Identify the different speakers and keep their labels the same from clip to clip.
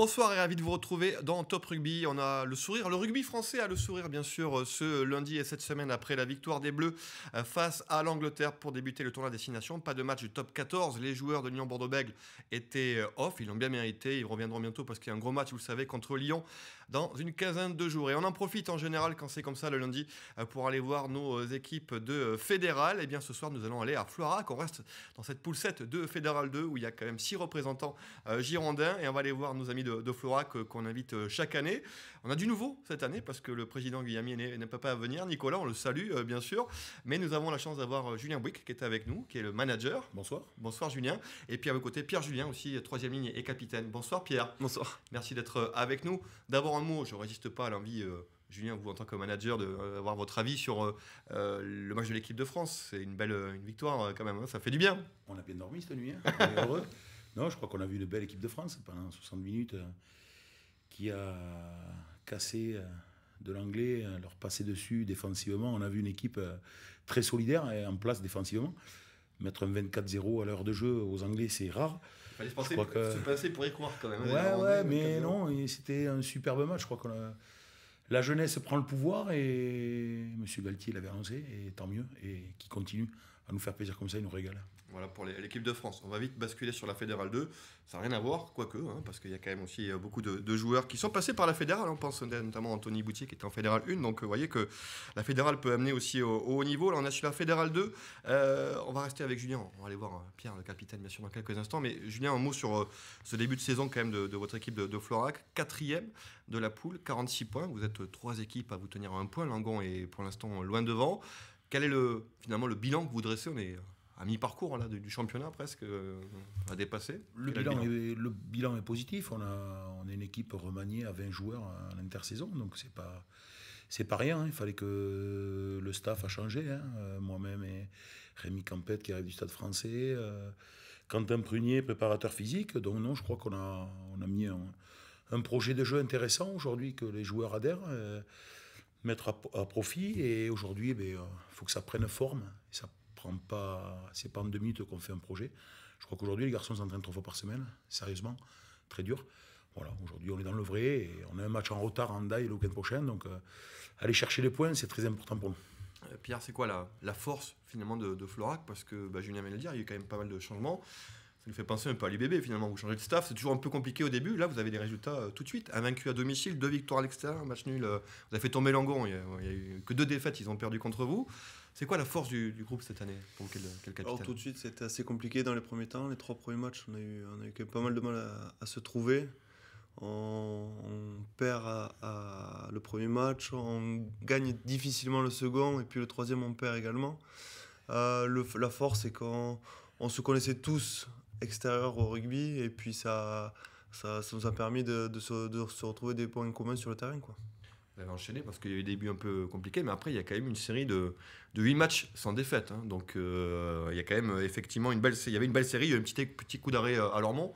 Speaker 1: Bonsoir et ravi de vous retrouver dans Top Rugby. On a le sourire. Le rugby français a le sourire, bien sûr, euh, ce lundi et cette semaine après la victoire des Bleus euh, face à l'Angleterre pour débuter le tournoi destination. Pas de match du top 14. Les joueurs de Lyon Bordeaux-Bègles étaient euh, off. Ils ont bien mérité. Ils reviendront bientôt parce qu'il y a un gros match, vous le savez, contre Lyon dans une quinzaine de jours. Et on en profite en général quand c'est comme ça le lundi pour aller voir nos équipes de fédéral. Et eh bien ce soir, nous allons aller à Floirac. On reste dans cette poule 7 de Fédéral 2 où il y a quand même six représentants girondins. Et on va aller voir nos amis de de, Florac Flora qu'on invite euh, chaque année. On a du nouveau cette année parce que le président Guillaume ne peut pas venir. Nicolas, on le salue euh, bien sûr. Mais nous avons la chance d'avoir euh, Julien Bouic qui est avec nous, qui est le manager. Bonsoir. Bonsoir Julien. Et puis à vos côtés, Pierre Julien aussi, troisième ligne et capitaine. Bonsoir Pierre. Bonsoir. Merci d'être avec nous. D'abord un mot, je ne résiste pas à l'envie. Julien, vous en tant que manager, d'avoir votre avis sur le match de l'équipe de France. C'est une belle
Speaker 2: une victoire quand même, hein. ça fait du bien. On a bien dormi cette nuit, hein. on est heureux. Non, je crois qu'on a vu une belle équipe de France pendant 60 minutes euh, qui a cassé euh, de l'anglais, euh, leur passé dessus défensivement. On a vu une équipe très solidaire et hein, en place défensivement. Mettre un 24-0 à l'heure de jeu aux Anglais, c'est rare. Il fallait se pour, que...
Speaker 1: y croire quand même. Ouais, mais non,
Speaker 2: c'était un superbe match. Je crois que la jeunesse prend le pouvoir et M. Galtier l'avait annoncé, et tant mieux, et qui continue à nous faire plaisir comme ça, il nous régale.
Speaker 1: Voilà pour l'équipe de France. On va vite basculer sur la Fédérale 2. Ça n'a rien à voir, quoique, hein, parce qu'il y a quand même aussi euh, beaucoup de, joueurs qui sont passés par la Fédérale. Hein. On pense notamment à Anthony Boutier qui était en Fédérale 1. Donc vous voyez que la Fédérale peut amener aussi au, haut niveau. Là, on a sur la Fédérale 2. Euh, on va rester avec Julien. On va aller voir euh, Pierre, le capitaine, bien sûr, dans quelques instants. Mais Julien, un mot sur ce début de saison quand même de, votre équipe de, de, Florac. Quatrième de la poule, 46 points. Vous êtes trois équipes à vous tenir à un point. Langon est pour l'instant loin devant. Quel est le, finalement le bilan que vous dressez On est à mi-parcours là, du championnat presque, euh, à dépasser. Le bilan,
Speaker 2: le, est, positif. On a, on est une équipe remaniée à 20 joueurs en intersaison, donc c'est pas pas rien. Hein. Il fallait que le staff a changé. Hein. Euh, moi-même et Rémi Campette qui arrive du Stade français. Euh, Quentin Prunier, préparateur physique. Donc non, je crois qu'on a, on a mis un, projet de jeu intéressant aujourd'hui, que les joueurs adhèrent mettre à, profit. Et aujourd'hui, il eh ben, euh, faut que ça prenne forme. Et ça prend pas, c'est pas en deux minutes qu'on fait un projet. Je crois qu'aujourd'hui, les garçons s'entraînent trois fois par semaine, sérieusement, très dur. Voilà, aujourd'hui, on est dans le vrai. Et on a un match en retard en Daï le week-end prochain. Donc, euh, aller chercher les points, c'est très important pour nous.
Speaker 1: Euh, Pierre, c'est quoi la, la, force finalement de, Florac Parce que je bah, Julien vient de le dire, il y a quand même pas mal de changements nous fait penser un peu à l'IBB finalement. Vous changez de staff, c'est toujours un peu compliqué au début. Là, vous avez des résultats euh, tout de suite. Un vaincu à domicile, deux victoires à l'extérieur, match nul. Euh, vous avez fait tomber Langon. Il n'y a, eu que deux défaites, ils ont perdu contre vous. C'est quoi la force du, groupe cette année pour quel, Alors, Tout de
Speaker 3: suite, c'était assez compliqué dans les premiers temps. Les trois premiers matchs, on a eu, on a eu pas mal de mal à, se trouver. On, perd à, le premier match, on gagne difficilement le second, et puis le troisième, on perd également. Euh, la force, c'est qu'on on se connaissait tous extérieur au rugby et puis ça,
Speaker 1: ça, nous a permis de, se, retrouver des points communs sur le terrain. Quoi. Vous avez ben, enchaîné parce qu'il y a eu des débuts un peu compliqués, mais après il y a quand même une série de, de 8 matchs sans défaite. Hein. Donc euh, il y a quand même euh, effectivement une belle, il y avait une belle série, il y a eu un petit, petit coup d'arrêt euh, à Lormont.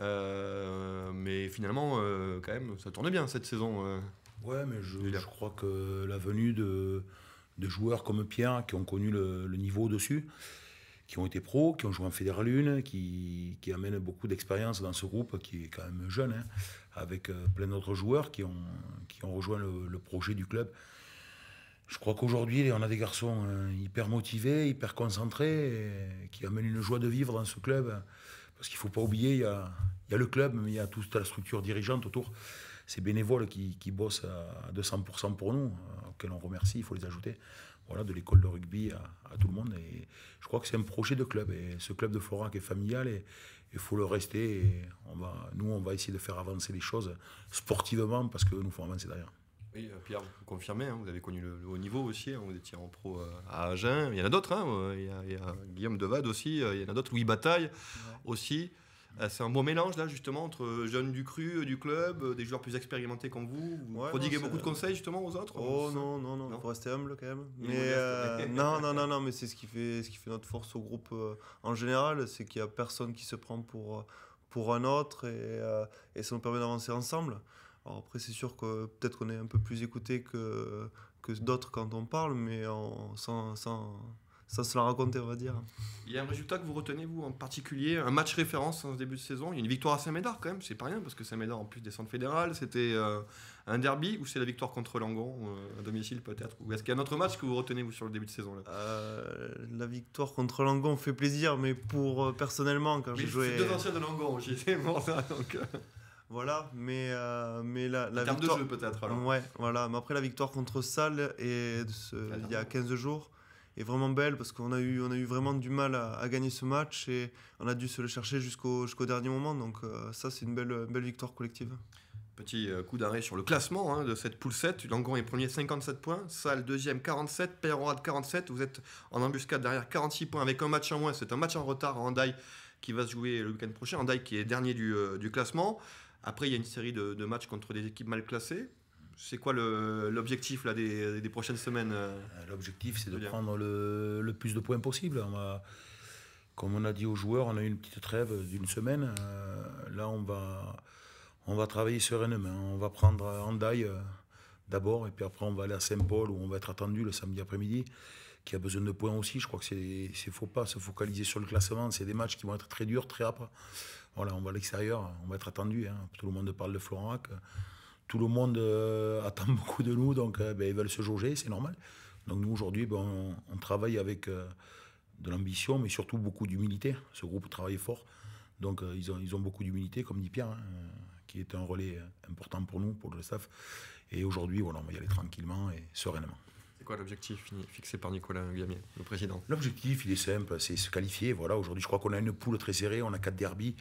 Speaker 1: Euh, mais finalement, quand même, ça tournait bien cette saison.
Speaker 2: ouais, mais je, je, crois que la venue de, joueurs comme Pierre qui ont connu le, le niveau au-dessus, qui ont été pros, qui ont joué en Fédéral qui, qui amènent beaucoup d'expérience dans ce groupe qui est quand même jeune, hein, avec euh, plein d'autres joueurs qui ont, qui ont rejoint le, projet du club. Je crois qu'aujourd'hui, on a des garçons euh, hyper motivés, hyper concentrés, qui amènent une joie de vivre dans ce club. Parce qu'il ne faut pas oublier, il y, il y a le club, mais il y a toute la structure dirigeante autour ces bénévoles qui, qui, bossent euh, à 200% pour nous, auxquels euh, on remercie, il faut les ajouter. Voilà, de l'école de rugby à, tout le monde. Et je crois que c'est un projet de club. Et ce club de Florac est familial et il faut le rester. on va, nous, on va essayer de faire avancer les choses sportivement parce que nous faut avancer derrière.
Speaker 1: Oui, euh, Pierre, vous confirmez, hein, vous avez connu le, haut niveau aussi, hein, vous étiez en pro à Agen, il y en a d'autres, hein, il, y a Guillaume Devade aussi, il y en a d'autres, Louis Bataille aussi. Euh, c'est un bon mélange là justement entre euh, jeunes du cru, euh, du club, des joueurs plus expérimentés comme vous. Vous prodiguez beaucoup de conseils justement aux autres Oh
Speaker 3: non, non, non, non, faut rester humble quand même. Mais non, non, non, non, mais c'est ce qui fait ce qui fait notre force au groupe en général, c'est qu'il n'y a personne qui se prend pour pour un autre et, ça nous permet d'avancer ensemble. Alors après c'est sûr que peut-être qu'on est un peu plus écouté que que d'autres quand on parle, mais on, sans, sans ça se la raconté on va dire.
Speaker 1: Il y a un résultat que vous retenez, vous, en particulier, un match référence en ce début de saison. Il y a une victoire à Saint-Médard, quand même, c'est pas rien, parce que Saint-Médard, en plus, centres fédérales c'était euh, un derby, ou c'est la victoire contre Langon, un euh, à domicile peut-être Ou est-ce qu'il y a un autre match que vous retenez, vous, sur le début de saison là euh, La victoire
Speaker 3: contre Langon fait plaisir, mais pour personnellement, quand j'ai joué. de
Speaker 1: Langon, j'étais mort
Speaker 3: Voilà, mais, mais la, la victoire. de jeu, peut-être, Ouais, voilà. Mais après, la victoire contre Salle, et il y a 15 jours est vraiment belle parce qu'on a eu, on a eu vraiment du mal à, gagner ce match et on a dû se le chercher jusqu'au jusqu'au dernier moment. Donc euh, ça, c'est
Speaker 1: une belle, belle victoire collective. Petit euh, coup d'arrêt sur le classement hein, de cette poule 7. Langon est premier 57 points, Salle deuxième 47, Perrorade 47. Vous êtes en embuscade derrière 46 points avec un match en moins. C'est un match en retard à qui va se jouer le week-end prochain. Handaï qui est dernier du, euh, du classement. Après, il y a une série de matchs contre des équipes mal classées c'est quoi l'objectif des, des prochaines semaines euh euh, L'objectif, c'est de prendre
Speaker 2: le, plus de points possible. comme on a dit aux joueurs, on a eu une petite trêve d'une semaine. Euh, là, on va, on va travailler sereinement. On va prendre Andaï d'abord, et puis après, on va aller à Saint-Paul, où on va être attendu le samedi après-midi, qui a besoin de points aussi. Je crois que c'est faut pas se focaliser sur le classement. C'est des matchs qui vont être très durs, très âpres. Voilà, on va à l'extérieur, on va être attendu. Hein. Tout le monde parle de Florac tout le monde euh, attend beaucoup de nous, donc euh, ben, ils veulent se jauger, c'est normal. Donc nous, aujourd'hui, ben, on, travaille avec euh, de l'ambition, mais surtout beaucoup d'humilité. Ce groupe travaille fort, donc ils, ont, ils ont beaucoup d'humilité, comme dit Pierre, hein, qui est un relais important pour nous, pour le staff. Et aujourd'hui, voilà, on va y aller tranquillement et sereinement. C'est quoi l'objectif fixé par Nicolas Gamier, le président L'objectif, il est simple, c'est se qualifier. Voilà, aujourd'hui, je crois qu'on a une poule très serrée, on a quatre derbies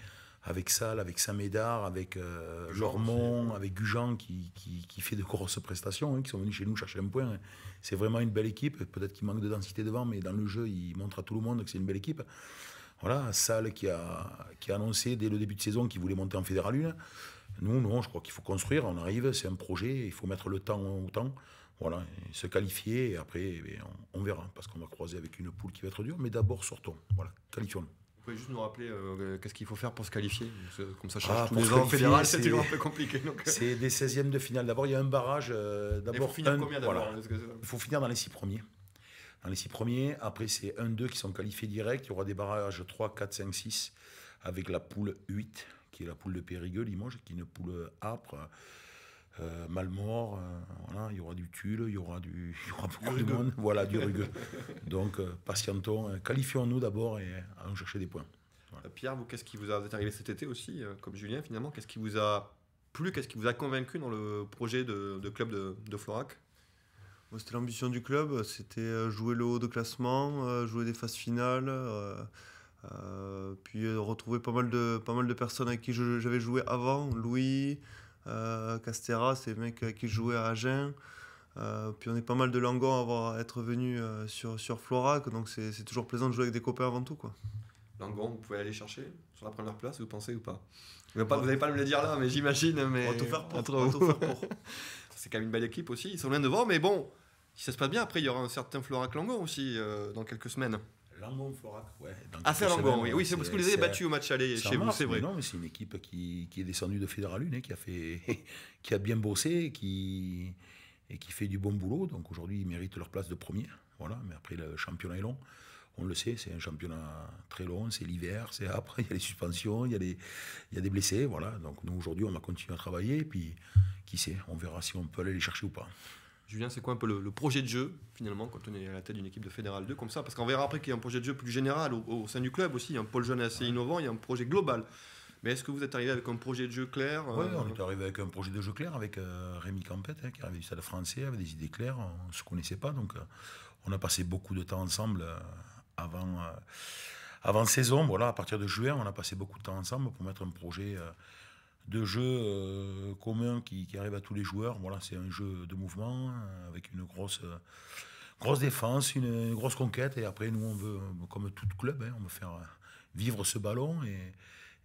Speaker 2: avec Salle, avec Saint-Médard, avec Lormont, euh, avec Gujan qui, qui, fait de grosses prestations, hein, qui sont venus chez nous chercher un point. Hein. C'est vraiment une belle équipe. Peut-être qu'il manque de densité devant, mais dans le jeu, il montre à tout le monde que c'est une belle équipe. Voilà, Salle qui a, qui a annoncé dès le début de saison qu'il voulait monter en Fédéral 1. Nous, non, je crois qu'il faut construire. On arrive, c'est un projet, il faut mettre le temps au temps. Voilà, se qualifier et après, eh on, verra parce qu'on va croiser avec une poule qui va être dure. Mais d'abord, sortons. Voilà, qualifions-nous
Speaker 1: pouvez juste nous rappeler euh, qu'est-ce qu'il faut faire pour se qualifier Comme ça, charge ah, tous les fédéral, c'est un peu
Speaker 2: compliqué. Euh. C'est des 16e de finale. D'abord, il y a un barrage. Euh, d'abord, hein, il faut finir dans les 6 premiers. Dans les 6 premiers, après, c'est 1-2 qui sont qualifiés direct. Il y aura des barrages 3, 4, 5, 6 avec la poule 8, qui est la poule de Périgueux, Limoges, qui est une poule âpre. Euh, Malmort, euh, il y aura du Tulle, il y aura, du, beaucoup de monde, voilà, du rugueux. Donc, euh, patientons, qualifions-nous d'abord et allons chercher des points.
Speaker 1: Pierre, vous, qu'est-ce qui vous, a, arrivé cet été aussi, comme Julien, finalement, qu'est-ce qui vous a plu, qu'est-ce qui vous a convaincu dans le projet de, club de, de Florac
Speaker 3: C'était l'ambition du club, c'était jouer le haut de classement, jouer des phases finales. puis retrouver pas mal, de, pas mal de personnes avec qui j'avais joué avant, Louis, euh, Castera, c'est le mec qui jouait à Agen. Euh, puis on est pas mal de Langon à avoir, être venu euh, sur, sur Florac, donc c'est toujours plaisant de jouer avec des copains avant tout. quoi.
Speaker 1: Langon, vous pouvez aller chercher sur la première place, vous pensez ou pas Vous n'allez pas, me le dire là, mais j'imagine. Mais... On va tout faire pour. c'est quand même une belle équipe aussi, ils sont loin devant, mais bon, si ça se passe bien, après il y aura un certain Florac Langon aussi dans quelques semaines
Speaker 2: langon Florac, Ah, c'est Langon, oui, c'est parce que vous les avez battus au match aller chez vous, c'est vrai. Non, mais c'est une équipe qui, est descendue de Fédéralune, qui, a qui a bien bossé qui, et qui fait du bon boulot. Donc aujourd'hui, ils méritent leur place de premier. Voilà, mais après, le championnat est long. On le sait, c'est un championnat très long, c'est l'hiver, c'est après, il y a les suspensions, il y a, il a des blessés, voilà. Donc nous, aujourd'hui, on va continuer à travailler, et puis qui sait, on verra si on peut aller les chercher ou pas.
Speaker 1: Julien, c'est quoi un peu le, projet de jeu, finalement, quand on est à la tête d'une équipe de Fédéral 2 comme ça Parce qu'on verra après qu'il y a un projet de jeu plus général au, sein du club aussi. Il y a un pôle jeune assez innovant, il y a un projet global. Mais est-ce que vous êtes arrivé avec un projet de jeu clair
Speaker 2: euh, Oui, on est arrivé avec un projet de jeu clair avec euh, Rémi Campette, hein, qui arrivé du Stade français, avec des idées claires. On ne se connaissait pas, donc euh, on a passé beaucoup de temps ensemble avant, avant saison. Voilà, à partir de juin, on a passé beaucoup de temps ensemble pour mettre un projet de jeu euh, communs qui, arrivent à tous les joueurs. Voilà, c'est un jeu de mouvement euh, avec une grosse, euh, grosse défense, une, grosse conquête. Et après, nous, on veut, comme tout club, hein, on veut faire vivre ce ballon et,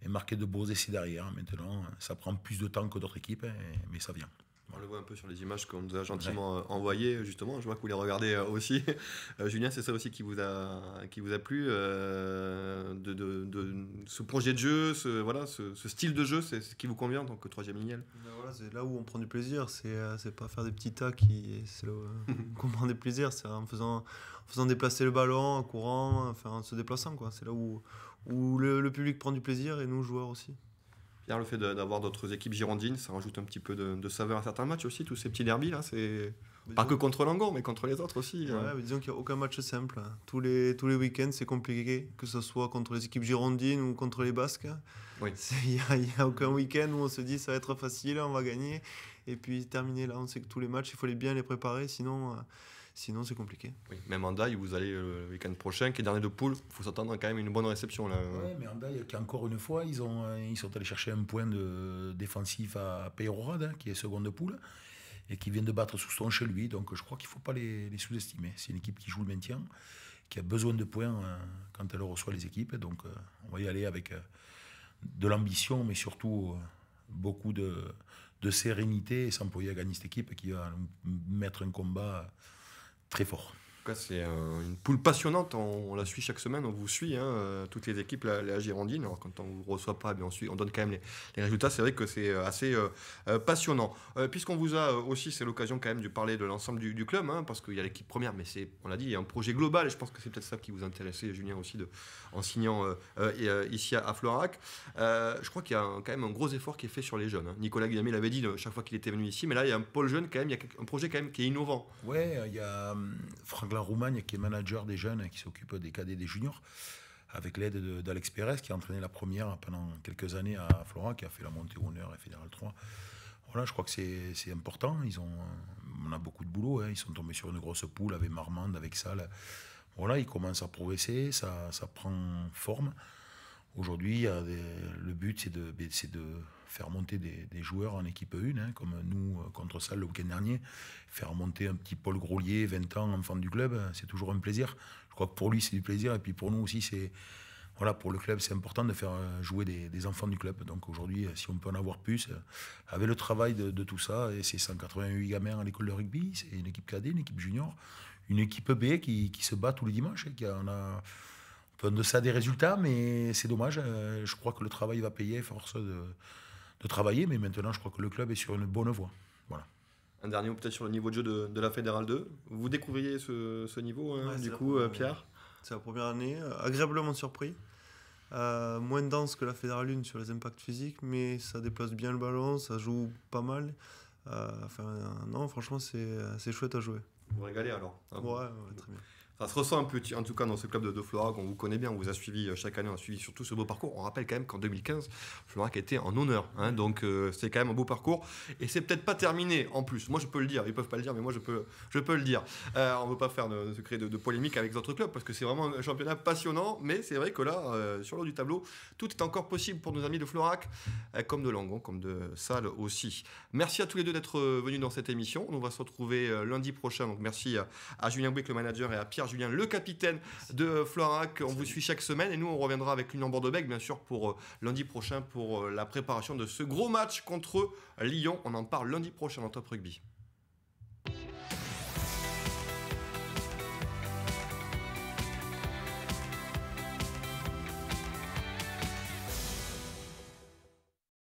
Speaker 2: marquer de beaux essais derrière. Maintenant, ça prend plus de temps que d'autres équipes, hein, mais ça vient.
Speaker 1: On le voit un peu sur les images qu'on nous a gentiment euh, envoyées, justement. Je vois que vous les regardez euh, aussi. Euh, Julien, c'est ça aussi qui vous a, qui vous a plu de, de, de, ce projet de jeu, ce, voilà, ce, style de jeu, c'est ce qui vous convient donc tant troisième lignel
Speaker 3: ben C'est là où on prend du plaisir. C'est pas faire des petits tas qui. C'est là on prend du plaisir. C'est en faisant, en faisant déplacer le ballon, en courant, en se déplaçant. C'est là où, où le public prend du plaisir et nous, joueurs aussi.
Speaker 1: Pierre, le fait d'avoir d'autres équipes girondines, ça rajoute un petit peu de, saveur à certains matchs aussi, tous ces petits derbys là, c'est pas que contre Langon, mais contre les autres aussi. Euh.
Speaker 3: disons qu'il n'y a aucun match simple. Hein. Tous les, tous les week-ends, c'est compliqué, que ce soit contre les équipes girondines ou contre les Basques. Il n'y a, aucun week-end où on se dit ça va être facile, on va gagner. Et puis terminer là, on sait que tous les matchs, il faut les bien les préparer,
Speaker 2: sinon... Euh, Sinon, c'est compliqué.
Speaker 1: Oui, même vous allez euh, le week-end prochain, qui est dernier de poule, il
Speaker 2: faut s'attendre à quand même une bonne réception. Là. Ouais, mais Andai, qui encore une fois, ils, ont, euh, ils sont allés chercher un point de, défensif à Peyrorade, hein, qui est second de poule, et qui vient de battre sous son chez lui. Donc je crois qu'il ne faut pas les, sous-estimer. C'est une équipe qui joue le maintien, qui a besoin de points euh, quand elle reçoit les équipes. Donc on va y aller avec de l'ambition, mais surtout beaucoup de, de sérénité et s'employer à gagner cette équipe qui va mettre un combat très fort tout cas, c'est une poule passionnante.
Speaker 1: On, la suit chaque semaine, on vous suit, hein, euh, toutes les équipes, la, Girondine. Alors, quand on ne vous reçoit pas, bien on, suit, on donne quand même les, résultats. C'est vrai que c'est euh, assez euh, passionnant. Puisqu'on vous a aussi, c'est l'occasion quand même de parler de l'ensemble du, club, hein, parce qu'il y a l'équipe première, mais c'est, on l'a dit, il y a un projet global. Et je pense que c'est peut-être ça qui vous intéressait, Julien, aussi, de, en signant ici à, Florac. je crois qu'il y a quand même un gros effort qui est fait sur les jeunes. Hein. Nicolas Guillamé l'avait dit chaque fois qu'il était venu ici, mais là, il y a un pôle jeune quand même, il y a un projet quand même qui est innovant.
Speaker 2: Ouais, il y a la Roumanie, qui est manager des jeunes, qui s'occupe des cadets des juniors, avec l'aide d'Alex Pérez, qui a entraîné la première pendant quelques années à Flora, qui a fait la montée honneur et Fédéral 3. Voilà, je crois que c'est important. Ils ont, on a beaucoup de boulot. Hein. Ils sont tombés sur une grosse poule avec Marmande, avec Salle. Voilà, ils commencent à progresser, ça, ça prend forme. Aujourd'hui, le but, c'est de, ben, de, faire monter des, joueurs en équipe 1, hein, comme nous euh, contre ça le week-end dernier. Faire monter un petit Paul Grolier, 20 ans, enfant du club, c'est toujours un plaisir. Je crois que pour lui, c'est du plaisir. Et puis pour nous aussi, c'est. Voilà, pour le club, c'est important de faire euh, jouer des, enfants du club. Donc aujourd'hui, euh, si on peut en avoir plus, avec le travail de, tout ça, et ces 188 gamins à l'école de rugby, c'est une équipe cadet, une équipe junior, une équipe B qui, se bat tous les dimanches. Et hein, qui a, de ça des résultats, mais c'est dommage. Euh, je crois que le travail va payer, force de, travailler. Mais maintenant, je crois que le club est sur une bonne voie. Voilà.
Speaker 1: Un dernier mot peut-être sur le niveau de jeu de, la Fédérale 2. Vous découvriez ce, niveau, hein, du coup, euh, Pierre C'est la première année. Euh,
Speaker 3: agréablement surpris. moins dense que la Fédérale 1 sur les impacts physiques, mais ça déplace bien le ballon, ça joue pas mal. non, franchement, c'est chouette à jouer.
Speaker 1: Vous régalez alors hein très bien ça se ressent un peu, en tout cas dans ce club de, Florac, on vous connaît bien, on vous a suivi euh, chaque année, on a suivi surtout ce beau parcours. On rappelle quand même qu'en 2015, Florac était en honneur, hein. donc euh, c'est quand même un beau parcours. Et c'est peut-être pas terminé en plus, moi je peux le dire, ils peuvent pas le dire, mais moi je peux, je peux le dire. Euh, on ne veut pas faire de, créer de, de, polémique avec d'autres clubs, parce que c'est vraiment un championnat passionnant, mais c'est vrai que là, sur l'eau du tableau, tout est encore possible pour nos amis de Florac, comme de Langon, comme de Salle aussi. Merci à tous les deux d'être venus dans cette émission, on va se retrouver lundi prochain, donc merci à, Julien Bouic, le manager, et à Pierre Julien, le capitaine de Florac. On vous suit chaque semaine et nous, on reviendra avec une de bec bien sûr, pour euh, lundi prochain pour euh, la préparation de ce gros match contre Lyon. On en parle lundi prochain dans Top Rugby.